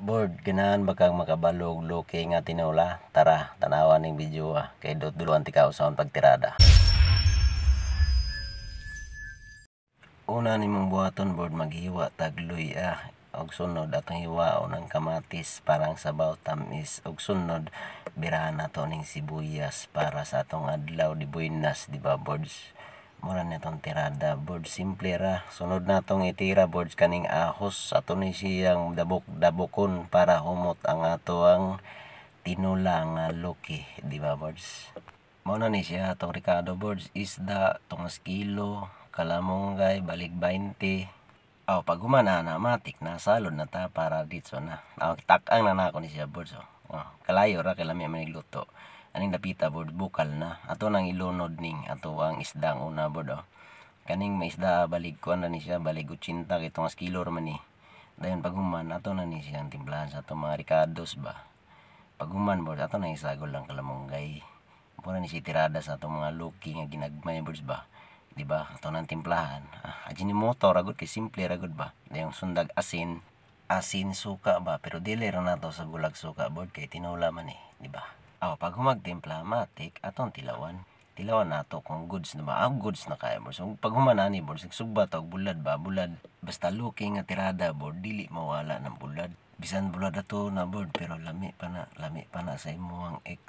board ganahan bakang makabalog loke nga tinola tara tanawan ning video ah kay dot duluan ti kausaon pagtirada una ni buhaton board maghiwa tagloy ah og sunod atong hiwaon ng kamatis parang sabaw tamis og sunod birahan nato ning sibuyas para sa atong adlaw di buinas di ba boards muna nitong tirada bird simplera sunod natong itira birds kaning ahos ato ni siyang dabok dabokon para humot ang ato ang tinula nga loki di ba birds muna ni siya atong Ricardo birds isda tungas kilo kalamungay balik 20 oh pag humana na matik na salod na ta para dito na oh, takang na na ako ni siya birds oh, oh kalayo ra kay lami man aning napita bod bukal na ato nang ilunod ning ato ang isdang ang una bod oh. kaning maisda balig ko na ni siya balig 80 kitong as kilo man ni dayon paguman ato na ni siya ang timplahan sa ato mga ricados ba paguman bod ato na isagol lang kalamonggay pura ni si tirada sa ato mga luki nga ginagmay bod ba di ba ato nang timplahan ah, ajin ni motor agud kay simple ragod ba dayong sundag asin asin suka ba pero dili ra nato sa gulag suka bod kay tinula man eh di ba Oh, pag humagtimpla, matik atong tilawan. Tilawan nato kung goods na ba. Ah, goods na kaya mo. So, pag humanani mo, sugba to, bulad ba, bulad. Basta looking at tirada, board, dili mawala ng bulad. Bisan bulad ato na board, pero lami pa na, lami pa na sa imuhang ex.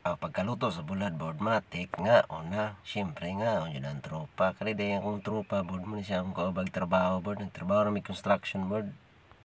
Ah, pagkaluto sa bulad board, matik nga, una, syempre nga, o yun ang tropa. Kaya kung tropa, board mo na siya, kung kaabag trabaho board, nagtrabaho na may construction board,